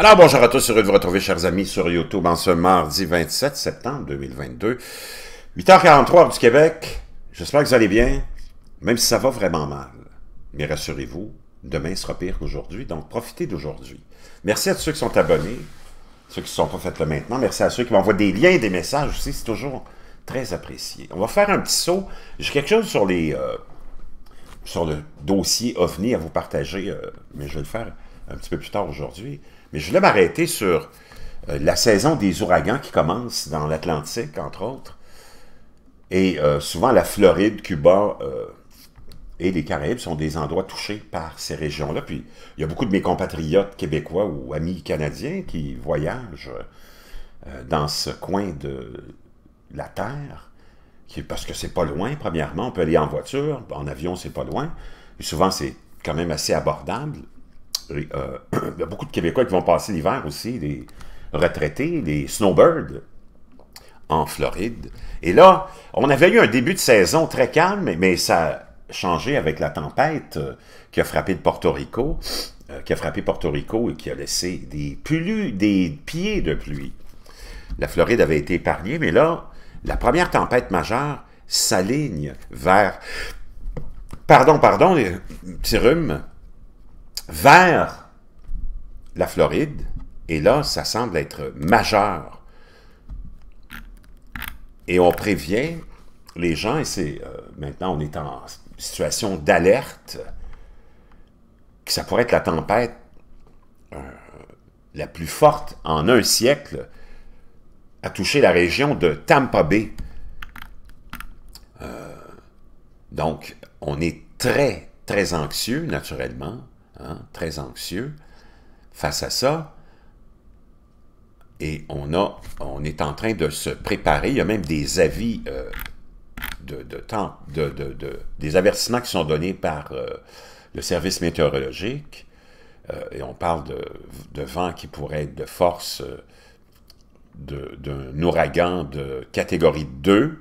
Alors bonjour à tous, heureux de vous retrouver chers amis sur YouTube en ce mardi 27 septembre 2022, 8h43 du Québec. J'espère que vous allez bien, même si ça va vraiment mal. Mais rassurez-vous, demain sera pire qu'aujourd'hui, donc profitez d'aujourd'hui. Merci à tous ceux qui sont abonnés, ceux qui ne sont pas faites là maintenant. Merci à ceux qui m'envoient des liens, et des messages aussi, c'est toujours très apprécié. On va faire un petit saut. J'ai quelque chose sur les euh, sur le dossier OVNI à vous partager, euh, mais je vais le faire un petit peu plus tard aujourd'hui. Mais je voulais m'arrêter sur euh, la saison des ouragans qui commence dans l'Atlantique, entre autres, et euh, souvent la Floride, Cuba euh, et les Caraïbes sont des endroits touchés par ces régions-là. Puis il y a beaucoup de mes compatriotes québécois ou amis canadiens qui voyagent dans ce coin de la Terre, parce que c'est pas loin, premièrement, on peut aller en voiture, en avion c'est pas loin, et souvent c'est quand même assez abordable, euh, il y a beaucoup de Québécois qui vont passer l'hiver aussi, des retraités, des snowbirds en Floride. Et là, on avait eu un début de saison très calme, mais ça a changé avec la tempête euh, qui a frappé Porto Rico, euh, qui a frappé Porto Rico et qui a laissé des, pluies, des pieds de pluie. La Floride avait été épargnée, mais là, la première tempête majeure s'aligne vers... Pardon, pardon, petit rhume vers la Floride, et là, ça semble être majeur. Et on prévient les gens, et c'est euh, maintenant on est en situation d'alerte, que ça pourrait être la tempête euh, la plus forte en un siècle à toucher la région de Tampa Bay. Euh, donc, on est très, très anxieux, naturellement. Hein, très anxieux face à ça. Et on, est en train de se préparer. Il y a même des avis euh, de, temps, des avertissements qui sont donnés par euh, le service météorologique. Euh, et on parle de, vent qui pourrait être de force d'un ouragan de catégorie 2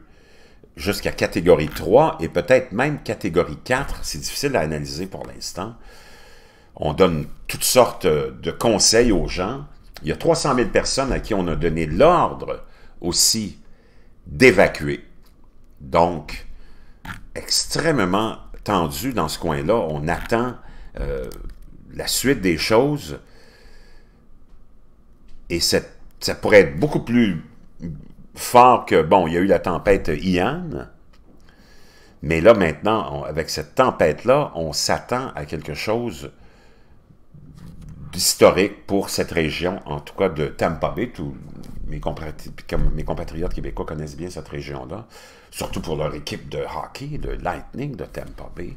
jusqu'à catégorie 3 et peut-être même catégorie 4. C'est difficile à analyser pour l'instant. On donne toutes sortes euh, de conseils aux gens. Il y a 300 000 personnes à qui on a donné l'ordre aussi d'évacuer. Donc, extrêmement tendu dans ce coin-là. On attend euh, la suite des choses. Et ça pourrait être beaucoup plus fort que, bon, il y a eu la tempête Ian. Mais là, maintenant, avec cette tempête-là, on s'attend à quelque chose historique pour cette région, en tout cas de Tampa Bay. Tous mes, compatriotes québécois connaissent bien cette région-là, surtout pour leur équipe de hockey, de Lightning de Tampa Bay.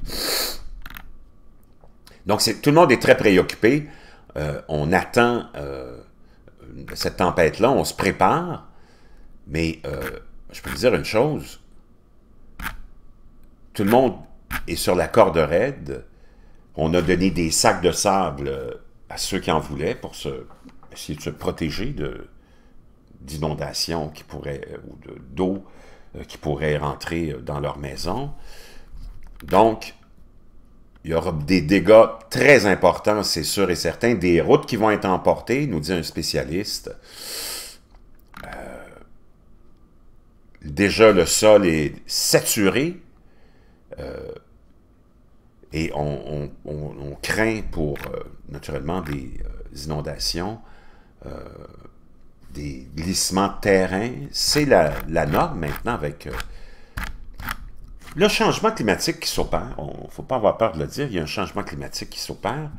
Donc, tout le monde est très préoccupé. Euh, on attend euh, cette tempête-là, on se prépare, mais euh, je peux vous dire une chose. Tout le monde est sur la corde raide. On a donné des sacs de sable à ceux qui en voulaient pour se, essayer de se protéger d'inondations qui pourraient, euh, ou d'eau euh, qui pourrait rentrer euh, dans leur maison. Donc, il y aura des dégâts très importants, c'est sûr et certain, des routes qui vont être emportées, nous dit un spécialiste. déjà, le sol est saturé. Et on, craint pour, euh, naturellement, des euh, inondations, euh, des glissements de terrain. C'est la, norme maintenant avec le changement climatique qui s'opère. Il ne faut pas avoir peur de le dire. Il y a un changement climatique qui s'opère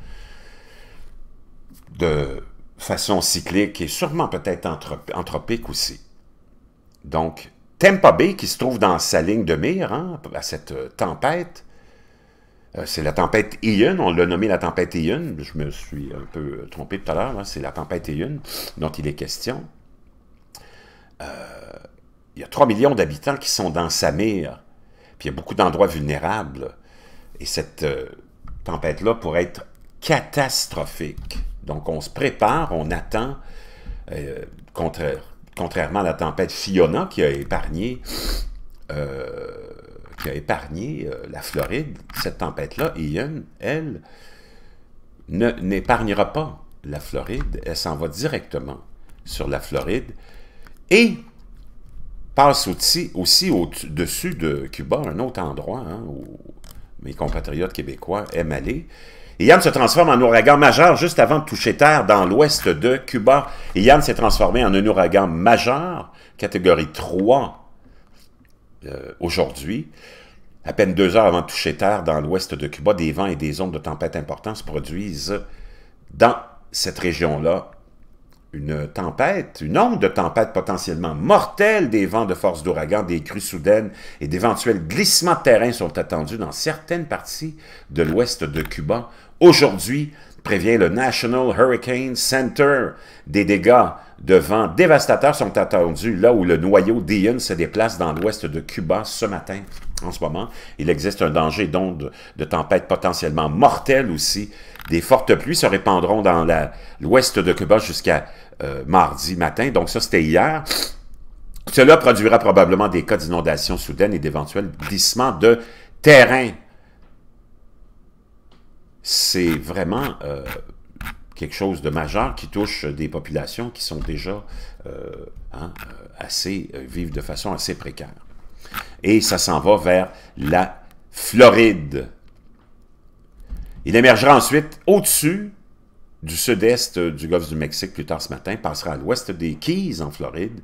de façon cyclique et sûrement peut-être anthropique aussi. Donc, Tampa Bay, qui se trouve dans sa ligne de mire hein, à cette tempête, euh, c'est la tempête Ian, on l'a nommée la tempête Ian, je me suis un peu euh, trompé tout à l'heure, hein. c'est la tempête Ian dont il est question. Euh, il y a 3 millions d'habitants qui sont dans Samir, puis il y a beaucoup d'endroits vulnérables, et cette tempête-là pourrait être catastrophique. Donc on se prépare, on attend, contrairement à la tempête Fiona qui a épargné qui a épargné euh, la Floride, cette tempête-là, Ian, elle, n'épargnera pas la Floride, elle s'en va directement sur la Floride et passe aussi, aussi au-dessus de Cuba, un autre endroit hein, où mes compatriotes québécois aiment aller. Ian se transforme en ouragan majeur juste avant de toucher terre dans l'ouest de Cuba. Ian s'est transformé en un ouragan majeur, catégorie 3 euh, aujourd'hui, à peine deux heures avant de toucher terre dans l'ouest de Cuba, des vents et des ondes de tempête importantes se produisent dans cette région-là. Une tempête, une onde de tempête potentiellement mortelle, des vents de force d'ouragan, des crues soudaines et d'éventuels glissements de terrain sont attendus dans certaines parties de l'ouest de Cuba aujourd'hui prévient le National Hurricane Center. Des dégâts de vent dévastateurs sont attendus là où le noyau Dion se déplace dans l'ouest de Cuba ce matin. En ce moment, il existe un danger d'ondes de tempête potentiellement mortelles aussi. Des fortes pluies se répandront dans l'ouest de Cuba jusqu'à euh, mardi matin. Donc ça, c'était hier. Cela produira probablement des cas d'inondations soudaines et d'éventuels glissements de terrain c'est vraiment euh, quelque chose de majeur qui touche des populations qui sont déjà euh, hein, euh, assez, vivent de façon assez précaire. Et ça s'en va vers la Floride. Il émergera ensuite au-dessus du sud-est du golfe du Mexique plus tard ce matin, passera à l'ouest des Keys en Floride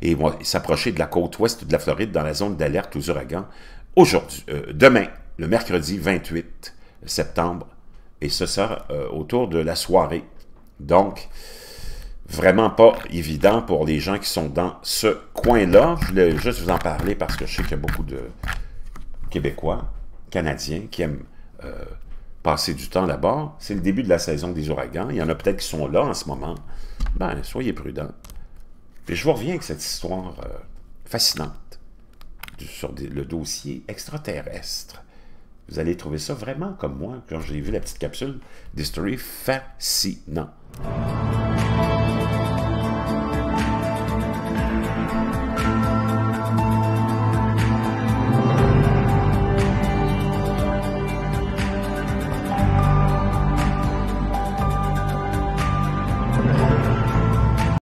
et va s'approcher de la côte ouest de la Floride dans la zone d'alerte aux ouragans aujourd'hui, demain, le mercredi 28 septembre. Et ce sera euh, autour de la soirée. Donc, vraiment pas évident pour les gens qui sont dans ce coin-là. Je voulais juste vous en parler parce que je sais qu'il y a beaucoup de Québécois, Canadiens qui aiment euh, passer du temps là-bas. C'est le début de la saison des ouragans. Il y en a peut-être qui sont là en ce moment. Ben, soyez prudents. Et je vous reviens avec cette histoire euh, fascinante sur le dossier extraterrestre. Vous allez trouver ça vraiment, comme moi, quand j'ai vu la petite capsule d'History, fascinant.